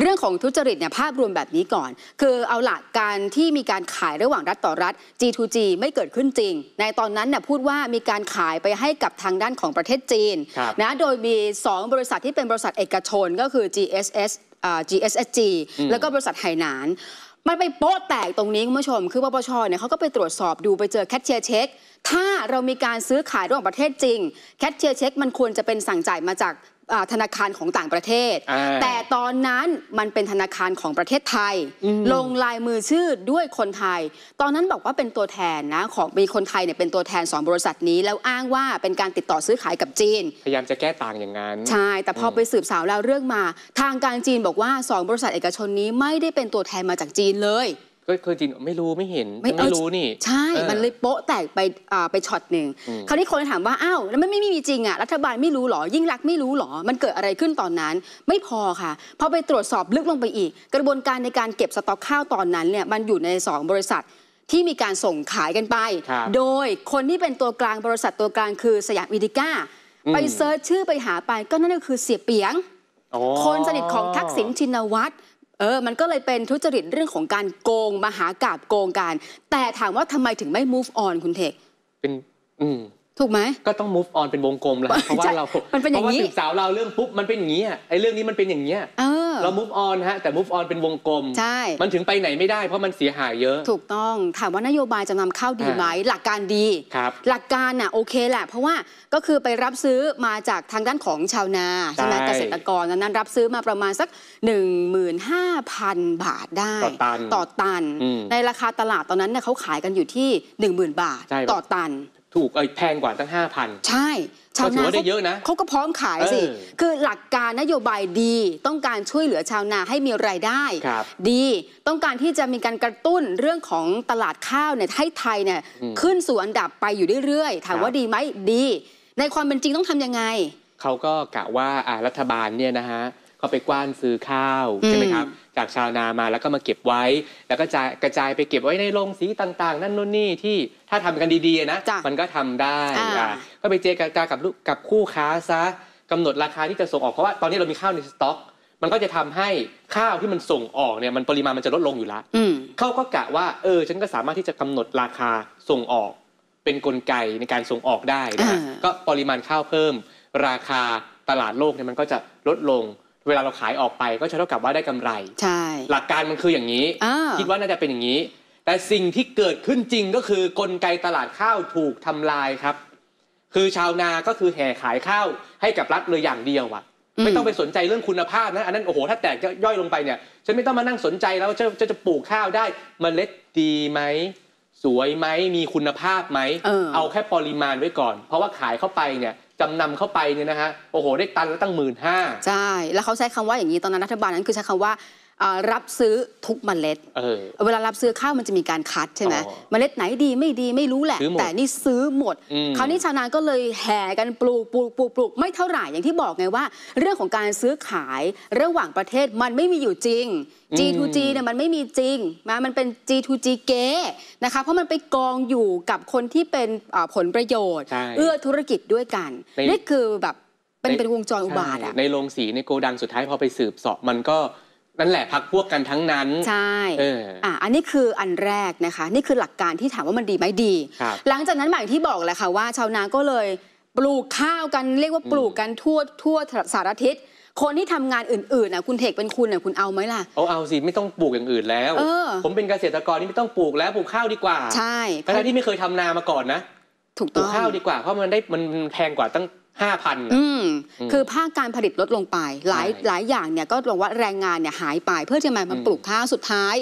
เรื่องของทุจริตเนี่ยภาพรวมแบบนี้ก่อน คือเอาหลักการที่มีการขายระหว่างรัฐต่อรัฐ G2G ไม่เกิดขึ้นจริง ในตอนนั้นเนี่ยพูดว่ามีการขายไปให้กับทางด้านของประเทศจีนนะโดยมี 2 บริษัทที่เป็นบริษัทเอกชนก็คือ GSS GSSG แล้วก็บริษัทไหหนานมันไปโป๊ะแตกตรงนี้คุณผู้ชม คือปปชเนี่ยเขาก็ไปตรวจสอบดูไปเจอแคชเชียร์เช็ค ถ้าเรามีการซื้อขายระหว่างประเทศจริงแคชเชียร์เช็คมันควรจะเป็นสั่งจ่ายมาจากธนาคารของต่างประเทศ แต่ตอนนั้นมันเป็นธนาคารของประเทศไทย ลงลายมือชื่อด้วยคนไทย ตอนนั้นบอกว่าเป็นตัวแทนนะของมีคนไทยเนี่ยเป็นตัวแทนสองบริษัทนี้แล้วอ้างว่าเป็นการติดต่อซื้อขายกับจีน พยายามจะแก้ต่างอย่างนั้นใช่ แต่พอไปสืบสาวแล้วเรื่องมา ทางการจีนบอกว่าสองบริษัทเอกชนนี้ไม่ได้เป็นตัวแทนมาจากจีนเลยก็เคยจริงไม่รู้ไม่เห็นไม่ไม่รู้นี่ใช่ มันเลยโป๊ะแตกไปไปช็อตหนึ่งคราวนี้คนถามว่าอ้าวแล้วมันไม่มีจริงอ่ะรัฐบาลไม่รู้หรอยิ่งรักไม่รู้หรอมันเกิดอะไรขึ้นตอนนั้นไม่พอค่ะพอไปตรวจสอบลึกลงไปอีก กระบวนการในการเก็บสต็อกข้าวตอนนั้นเนี่ยมันอยู่ใน 2 บริษัทที่มีการส่งขายกันไป โดยคนที่เป็นตัวกลางบริษัทตัวกลางคือสยามอีดิก้าไปเซิร์ชชื่อไปหาไปก็นั่นก็คือเสียเปียงคนสนิทของทักษิณชินวัตรเออ มันก็เลยเป็นทุจริตเรื่องของการโกง มหากราบโกงการ แต่ถามว่าทำไมถึงไม่ move on คุณเทกเป็น อืมถูกไหมก็ต้อง move on เป็นวงกลมแล้วเพราะว่าเราเพราะว่าสืบสาวเราเรื่องปุ๊บมันเป็นอย่างนี้ไอ้เรื่องนี้มันเป็นอย่างนี้เรา move on ฮะแต่ move on เป็นวงกลมใช่ มันถึงไปไหนไม่ได้เพราะมันเสียหายเยอะ ถูกต้องถามว่านโยบายจะนำข้าดีไหมหลักการดีครับหลักการอ่ะโอเคแหละเพราะว่าก็คือไปรับซื้อมาจากทางด้านของชาวนาใช่ไหมเกษตรกรนั้นรับซื้อมาประมาณสัก15,000บาทได้ต่อตันต่อตันในราคาตลาดตอนนั้นเนี่ยเขาขายกันอยู่ที่ 10,000 บาทต่อตันถูกไอ้แพงกว่าตั้ง5,000ใช่ ชาวนาได้เยอะนะเขาก็พร้อมขายสิคือหลักการนโยบายดีต้องการช่วยเหลือชาวนาให้มีรายได้ ดีต้องการที่จะมีการกระตุ้นเรื่องของตลาดข้าวเนี่ยให้ไทยเนี่ยขึ้นสู่อันดับไปอยู่เรื่อยๆถามว่าดีไหมดี ในความเป็นจริงต้องทำยังไง เขาก็กะว่าอ่ารัฐบาลเนี่ยนะฮะ็ไปกว้านซื้อข้าวใช่ไหมครับจากชาวนามาแล้วก็มาเก็บไว้ แล้วก็กระจายไปเก็บไว้ในโรงสีต่างๆ นั่นนู่นนี่ที่ถ้าทำกันดีๆนะ มันก็ทำได้ ก็ไปเจรจากับกับคู่ค้าซะ กำหนดราคาที่จะส่งออกเพราะว่าตอนนี้เรามีข้าวในสต็อก มันก็จะทำให้ข้าวที่มันส่งออกเนี่ยมันปริมาณมันจะลดลงอยู่แล้วเขาก็กะว่าเออ ฉันก็สามารถที่จะกำหนดราคาส่งออก เป็นกลไกในการส่งออกได้นะก็ปริมาณข้าวเพิ่ม ราคาตลาดโลกเนี่ยมันก็จะลดลงเวลาเราขายออกไปก็จะเท่ากับว่าได้กำไร ใช่ หลักการมันคืออย่างนี้ คิดว่าน่าจะเป็นอย่างนี้ แต่สิ่งที่เกิดขึ้นจริงก็คือกลไกตลาดข้าวถูกทำลายครับ คือชาวนาก็คือแห่ขายข้าวให้กับรัฐเลยอย่างเดียวอะไม่ต้องไปสนใจเรื่องคุณภาพนะ อันนั้นโอ้โห ถ้าแตกย่อยลงไปเนี่ย ฉันไม่ต้องมานั่งสนใจแล้วจะจะจะปลูกข้าวได้มเมล็ดดีไหม สวยไหมมีคุณภาพไหมเอาแค่ปริมาณไว้ก่อน เพราะว่าขายเข้าไปเนี่ยจำนำเข้าไปเนี่ยนะฮะโอ้โห ได้ตันแล้วตั้งหมื่นห้าใช่ แล้วเขาใช้คำว่าอย่างนี้ ตอนนั้นรัฐบาลนั้นคือใช้คำว่ารับซื้อทุกเมล็ด เออ เวลารับซื้อข้าวมันจะมีการคัดใช่ไหมเมล็ดไหนดีไม่ดีไม่รู้แหละหแต่นี่ซื้อหมด คราวนี้ชาวนาก็เลยแห่กันปลูกปลูก ปลูก ปลูก ไม่เท่าไหร่อย่างที่บอกไงว่า เรื่องของการซื้อขายระหว่างประเทศมันไม่มีอยู่จริง G2G เนี่ยมันไม่มีจริงมามันเป็น G2G เก๊นะคะ เพราะมันไปกองอยู่กับคนที่เป็นผลประโยชน์เอื้อธุรกิจด้วยกันนี่คือแบบเป็นเป็นวงจรอุบาทอะในโรงสีในโกดังสุดท้ายพอไปสืบเสอบมันก็นั่นแหละพักพวกกันทั้งนั้น ใช่เอออ่ะอันนี้คืออันแรกนะคะ นี่คือหลักการที่ถามว่ามันดีไหมดี หลังจากนั้นหมายที่บอกแหละค่ะว่า ชาวนาก็เลยปลูกข้าวกันเรียกว่าปลูกกันทั่วทั่วสารทิศคนที่ทำงานอื่นๆนะคุณเทกเป็นคุณน่ะ คุณเอาไหมล่ะ เอาเอาสิ ไม่ต้องปลูกอย่างอื่นแล้วออผมเป็นเกษตรกรนี่ไม่ต้องปลูกแล้วปลูกข้าวดีกว่าใช่ทั้งที่ไม่เคยทำนามาก่อนนะถูกต้องข้าวดีกว่าเพราะมันได้มันแพงกว่าตั้งห้าพันอืมคือภาคการผลิตลดลงไป หลายหลายอย่างเนี่ยก็ลงว่าแรงงานเนี่ยหายไปเพื่อทีจะมาปลูกข้าวสุดท้าย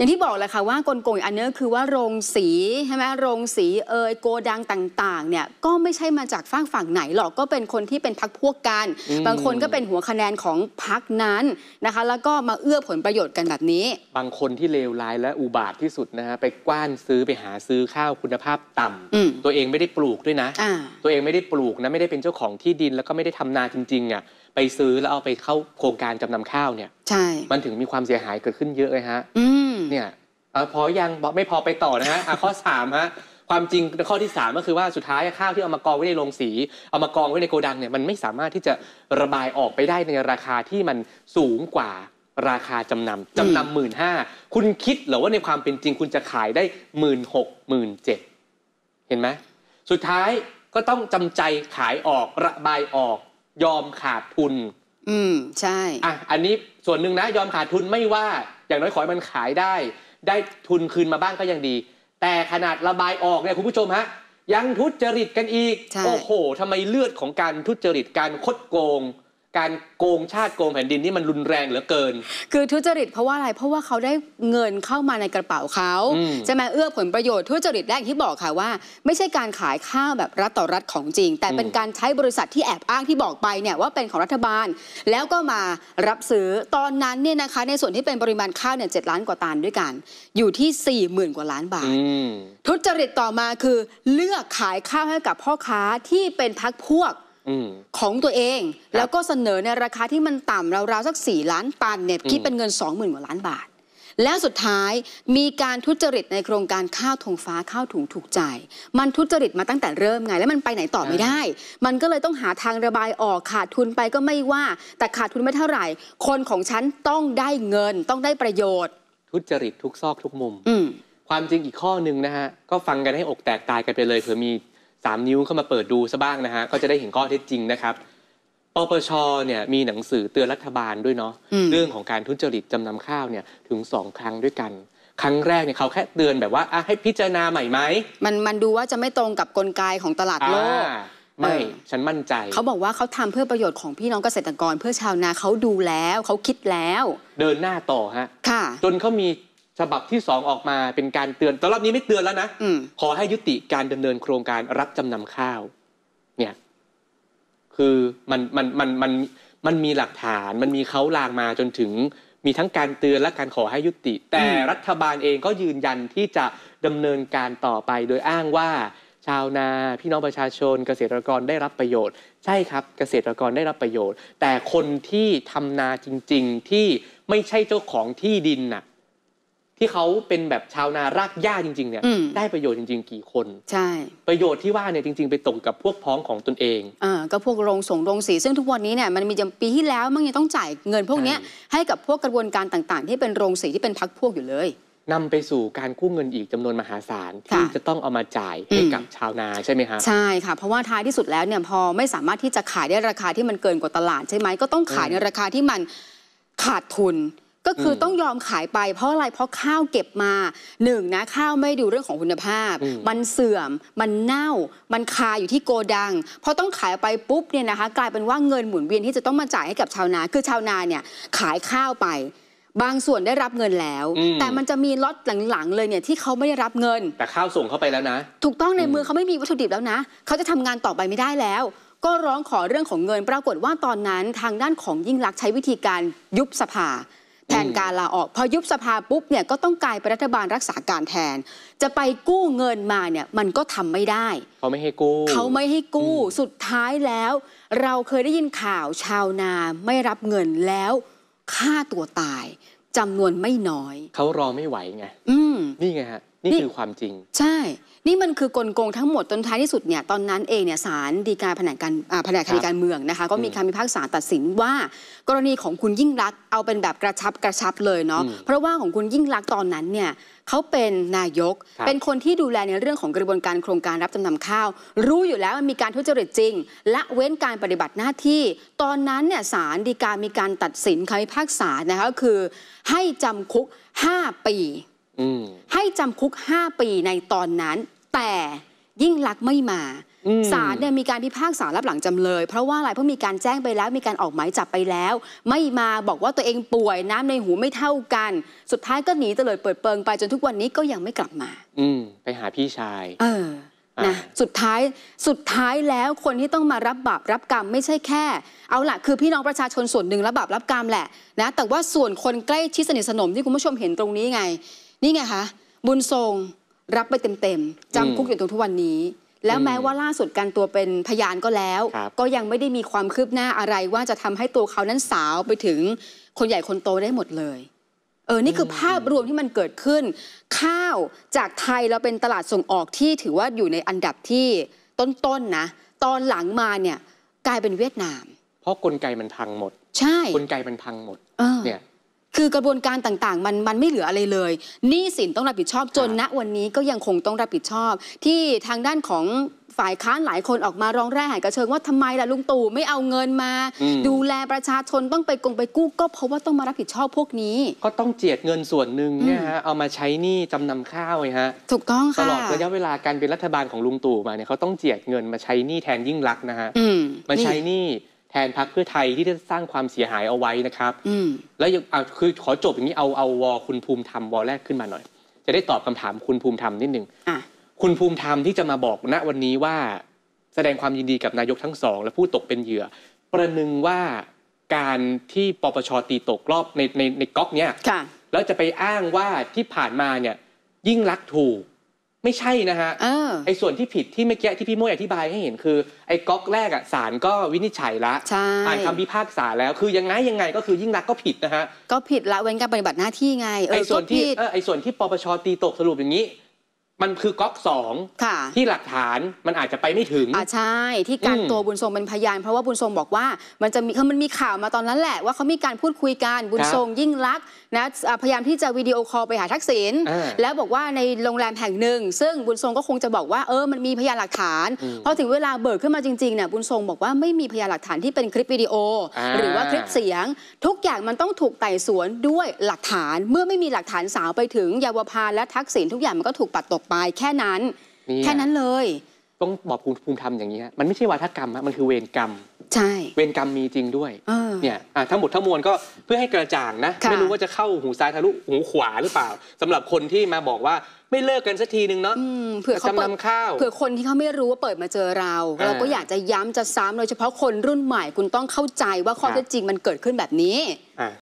อย่างที่บอกแหละค่ะว่ากลโกงอันนี้คือว่าโรงสีใช่ไหมโรงสีเอยโกดังต่าง ๆเนี่ยก็ไม่ใช่มาจากฝั่งฝั่งไหนหรอกก็เป็นคนที่เป็นพักพวกกัน บางคนก็เป็นหัวคะแนนของพักนั้นนะคะ แล้วก็มาเอื้อผลประโยชน์กัน แบบนี้ บางคนที่เลวร้าย และอุบาทที่สุดนะฮะไปกว้านซื้อไปหาซื้อข้าวคุณภาพต่ำ ตัวเองไม่ได้ปลูกด้วยนะ ตัวเองไม่ได้ปลูกนะไม่ได้เป็นเจ้าของที่ดินแล้วก็ไม่ได้ทำนาจริงๆอ่ะไปซื้อแล้วเอาไปเข้าโครงการจำนำข้าวเนี่ย ใช่มันถึงมีความเสียหายเกิดขึ้นเยอะเลยฮะเนี่ยอพอยังบอกไม่พอไปต่อนะฮะข้อสามฮะความจริงข้อที่3ก็คือว่าสุดท้ายข้าวที่เอามากองไว้ในโรงสีเอามากองไว้ในโกดังเนี่ยมันไม่สามารถที่จะระบายออกไปได้ในราคาที่มันสูงกว่าราคาจำนำจำนำหมื่นห้าคุณคิดหรือว่าในความเป็นจริงคุณจะขายได้หมื่นหกหมื่นเจ็ดเห็นไหมสุดท้ายก็ต้องจำใจขายออกระบายออกยอมขาดทุน อืม ใช่ อ่ะ อันนี้ส่วนหนึ่งนะยอมขาดทุนไม่ว่า อย่างน้อยขอให้มันขายได้ ได้ทุนคืนมาบ้างก็ยังดี แต่ขนาดระบายออกเนี่ยคุณผู้ชมฮะ ยังทุจริตกันอีก โอ้โหทำไมเลือดของการทุจริตการคดโกงการโกงชาติโกงแผ่นดินนี่มันรุนแรงเหลือเกิน คือทุจริตเพราะว่าอะไร เพราะว่าเขาได้เงินเข้ามาในกระเป๋าเขาจะมาเอื้อผลประโยชน์ทุจริตแรกที่บอกค่ะว่าไม่ใช่การขายข้าวแบบรัฐต่อรัฐของจริง แต่เป็นการใช้บริษัทที่แอบอ้างที่บอกไปเนี่ยว่าเป็นของรัฐบาลแล้วก็มารับซื้อตอนนั้นเนี่ยนะคะในส่วนที่เป็นปริมาณข้าวเนี่ยเล้านกว่าตันด้วยกัน อยู่ที่ 4 0,000กว่าล้านบาททุจริตต่อมาคือเลือกขายข้าวให้กับพ่อค้าที่เป็นพักพวกของตัวเองแล้วก็เสนอในราคาที่มันต่ำราวๆสัก 4 ล้านตันเนี่ยคิดเป็นเงิน20,000กว่าล้านบาท แล้วสุดท้ายมีการทุจริตในโครงการข้าวธงฟ้าข้าวถุงถูกใจ มันทุจริตมาตั้งแต่เริ่มไงแล้วมันไปไหนต่อไม่ได้ มันก็เลยต้องหาทางระบายออกขาดทุนไปก็ไม่ว่า แต่ขาดทุนไม่เท่าไหร่ คนของฉันต้องได้เงินต้องได้ประโยชน์ ทุจริตทุกซอกทุกมุมความจริงอีกข้อหนึ่งนะฮะก็ฟังกันให้อกแตกตายกันไปเลยเผื่อมี3 นิ้วเข้ามาเปิดดูซะบ้างนะฮะ ก็จะได้เห็นข้อเท็จจริงนะครับปปชเนี่ยมีหนังสือเตือนรัฐบาลด้วยเนาะเรื่องของการทุจริตจำนำข้าวเนี่ยถึงสองครั้งด้วยกัน ครั้งแรกเนี่ยเขาแค่เตือนแบบว่าอ่ะให้พิจารณาใหม่ไหมมันมันดูว่าจะไม่ตรงกับกลไกของตลาดโลกไม่ฉันมั่นใจ เขาบอกว่าเขาทำเพื่อประโยชน์ของพี่น้องเกษตรกรเพื่อชาวนาเขาดูแล้วเขาคิดแล้ว เดินหน้าต่อฮะค่ะจนเขามีฉบับที่สองออกมาเป็นการเตือนตตนรอบนี้ไม่เตือนแล้วนะขอให้ยุติการดำเนินโครงการรับจำนำข้าวเนี่ยคือมันมันมันมันมันมีหลักฐาน มันมีเขาลางมาจนถึงมีทั้งการเตือนและการขอให้ยุติ แต่รัฐบาลเองก็ยืนยันที่จะดำเนินการต่อไป โดยอ้างว่าชาวนาพี่น้องประชาชนเกษตรกรได้รับประโยชน์ ใช่ครับ เกษตรกรได้รับประโยชน์ แต่คนที่ทำนาจริงๆที่ไม่ใช่เจ้าของที่ดินน่ะที่เขาเป็นแบบชาวนารากหญ้าจริงๆเนี่ยได้ประโยชน์จริงๆ กี่คน ใช่ประโยชน์ที่ว่าเนี่ยจริง ๆ ไปตกกับพวกพ้องของตนเองอ่าก็พวกโรงส่งโรงสี ซึ่งทุกวันนี้เนี่ยมันมีจำปีที่แล้วมันยังต้องจ่ายเงินพวกนี้ให้กับพวกกระบวนการต่างๆ ที่เป็นโรงสีที่เป็นพักพวกอยู่เลยนำไปสู่การกู้เงินอีกจำนวนมหาศาลที่จะต้องเอามาจ่ายให้กับชาวนาใช่ไหมคะใช่ค่ะ เพราะว่าท้ายที่สุดแล้วเนี่ยพอไม่สามารถที่จะขายได้ราคาที่มันเกินกว่าตลาด ใช่ไหมก็ต้องขายในราคาที่มันขาดทุนก็คือต้องยอมขายไป เพราะอะไรเพราะข้าวเก็บมาหนึ่งนะข้าวไม่ดูเรื่องของคุณภาพ มันเสื่อมมันเน่า มันคาอยู่ที่โกดังพอต้องขายไปปุ๊บเนี่ยนะคะกลายเป็นว่าเงินหมุนเวียนที่จะต้องมาจ่ายให้กับชาวนาคือชาวนาเนี่ยขายข้าวไป บางส่วนได้รับเงินแล้ว แต่มันจะมีล็อตหลังๆเลยเนี่ยที่เขาไม่ได้รับเงินแต่ข้าวส่งเข้าไปแล้วนะ ถูกต้องในมือเขาไม่มีวัตถุดิบแล้วนะ เขาจะทำงานต่อไปไม่ได้แล้ว ก็ร้องขอเรื่องของเงิน ปรากฏว่าตอนนั้นทางด้านของยิ่งลักษณ์ใช้วิธีการยุบสภาแทนการลาออกพอยุบสภาปุ๊บเนี่ยก็ต้องกลายเป็นรัฐบาลรักษาการแทน จะไปกู้เงินมาเนี่ย มันก็ทำไม่ได้เขาไม่ให้กู้เขาไม่ให้กู้ สุดท้ายแล้ว เราเคยได้ยินข่าวชาวนา ไม่รับเงินแล้วฆ่าตัวตายจำนวนไม่น้อย เขารอไม่ไหวไง อืนี่ไงฮะนี่คือความจริงใช่นี่มันคือกลโกงทั้งหมดจนท้ายที่สุดเนี่ยตอนนั้นเองเนี่ยศาลฎีกาแผนกการแผนกคดีการเมืองนะคะก็มีคำพิพากษาตัดสินว่า กรณีของคุณยิ่งรักเอาเป็นแบบกระชับกระชับเลยเนาะเพราะว่าของคุณยิ่งรักตอนนั้นเนี่ยเขาเป็นนายก เป็นคนที่ดูแลในเรื่องของกระบวนการโครงการรับจำนำข้าว รู้อยู่แล้วมีการทุจริตจริง และเว้นการปฏิบัติหน้าที่ ตอนนั้นเนี่ยศาลฎีกามีการตัดสินคำพิพากษานะคะก็คือให้จำคุก5ปีให้จำคุก5ปีในตอนนั้น แต่ยิ่งลักษณ์ไม่มาศาลเนี่ยมีการพิพากษารับหลังจำเลย เพราะว่าอะไรเพราะมีการแจ้งไปแล้ว มีการออกหมายจับไปแล้ว ไม่มาบอกว่าตัวเองป่วยน้ำในหูไม่เท่ากัน สุดท้ายก็หนีตเตลิดเปิดเปิงไปจนทุกวันนี้ก็ยังไม่กลับมา อืไปหาพี่ชายเออนะสุดท้ายสุดท้ายแล้วคนที่ต้องมารับบาปรับกรรมไม่ใช่แค่ เอาละคือพี่น้องประชาชนส่วนหนึ่งรับบาปรับกรรมแหละนะแต่ว่าส่วนคนใกล้ชิดสนิทสนมที่คุณผู้ชมเห็นตรงนี้ไงนี่ไงคะบุญทรงรับไปเต็มๆจำคุกอยู่ตรงทุกวันนี้ แล้วแม้ว่าล่าสุดการตัวเป็นพยานก็แล้วก็ยังไม่ได้มีความคืบหน้าอะไรว่าจะทำให้ตัวเขานั้นสาวไปถึงคนใหญ่คนโตได้หมดเลยเออนี่คือภาพรวมที่มันเกิดขึ้น ข้าวจากไทยเราเป็นตลาดส่งออกที่ถือว่าอยู่ในอันดับที่ต้นๆนนะตอนหลังมาเนี่ยกลายเป็นเวียดนาม เพราะกลไกมันพังหมดใช่กลไกมันพังหมดเนี่ยคือกระบวนการต่าง ๆ มันมันไม่เหลืออะไรเลยหนี้สินต้องรับผิดชอบจนณวันนี้ก็ยังคงต้องรับผิดชอบที่ทางด้านของฝ่ายค้านหลายคนออกมาร้องแร่หายกระเชิงว่าทำไมล่ะลุงตู่ไม่เอาเงินมา ดูแลประชาชนต้องไปกงไปกู้ ก็เพราะว่าต้องมารับผิดชอบพวกนี้ก็ต้องเจียดเงินส่วนหนึ่งเนี่ยฮะเอามาใช้หนี้จำนำข้าวไงฮะ ถูกต้องค่ะตลอดระยะเวลาการเป็นรัฐบาลของลุงตู่มาเนี่ยเขาต้องเจียดเงินมาใช้หนี้แทนยิ่งรักนะฮะมาใช้หนี้แทนพักเพื่อไทยที่ได้สร้างความเสียหายเอาไว้นะครับแล้วคือขอจบอย่างนี้เอาเอาวอคุณภูมิธรรมวอแรกขึ้นมาหน่อย จะได้ตอบคำถามคุณภูมิธรรมนิดหนึ่งคุณภูมิธรรมที่จะมาบอกณวันนี้ว่าแสดงความยินดีกับนายกทั้งสอง และผู้ตกเป็นเหยื่อ ประหนึ่งว่าการที่ปปชตีตกรอบในในในก๊อกเนี้ยแล้วจะไปอ้างว่าที่ผ่านมาเนี่ยยิ่งรักถูกไม่ใช่นะฮะไอ้ส่วนที่ผิดที่เมื่อกี้ที่พี่โมยอธิบายให้เห็นคือ ไอ้ก๊อกแรกอ่ะศาลก็วินิจฉัยละอ่านคำพิพากษาแล้ว คือยังไงยังไงก็คือยิ่งรักก็ผิดนะฮะ ก็ผิดละเว้นการปฏิบัติหน้าที่ไงไอ้ส่วนที่ไอ้ส่วนที่ปปชตีตกสรุปอย่างนี้มันคือก๊อกสองที่หลักฐานมันอาจจะไปไม่ถึงอ่าใช่ที่การตัวบุญทรงเป็นพยาน เพราะว่าบุญทรงบอกว่ามันจะมีคือมันมีข่าวมาตอนนั้นแหละ ว่าเขามีการพูดคุยกันบุญทรงยิ่งรักนะพยายามที่จะวิดีโอคอลไปหาทักษิณแล้วบอกว่าในโรงแรมแห่งหนึ่ง ซึ่งบุญทรงก็คงจะบอกว่าเออมันมีพยานหลักฐานอพอถึงเวลาเบิกขึ้นมาจริงๆเนี่ยบุญทรงบอกว่าไม่มีพยานหลักฐานที่เป็นคลิปวิดีโออหรือว่าคลิปเสียงทุกอย่างมันต้องถูกไต่สวนด้วยหลักฐาน เมื่อไม่มีหลักฐานสาวไปถึงยาวภาและทักษิณทุกอย่างมันก็ถูกปัดตกไปแค่นั้น แค่นั้นเลย ต้องบอกภูมิภูมิธรรมอย่างนี้ฮะมันไม่ใช่วาทกรรมมันคือเวรกรรมใช่ เวรกรรมมีจริงด้วยเนี่ยทั้งหมดทั้งมวลก็เพื่อให้กระจ่างนะไม่รู้ว่าจะเข้าหูซ้ายทะลุหูขวาหรือเปล่า สำหรับคนที่มาบอกว่าไม่เลิกกันสักทีนึงเนาะเผื่อเขาเปิดข้าวเผื่อคนที่เขาไม่รู้ว่าเปิดมาเจอเราเราก็อยากจะย้ำจะซ้ำโดยเฉพาะคนรุ่นใหม่คุณต้องเข้าใจว่าข้อเท็จจริงมันเกิดขึ้นแบบนี้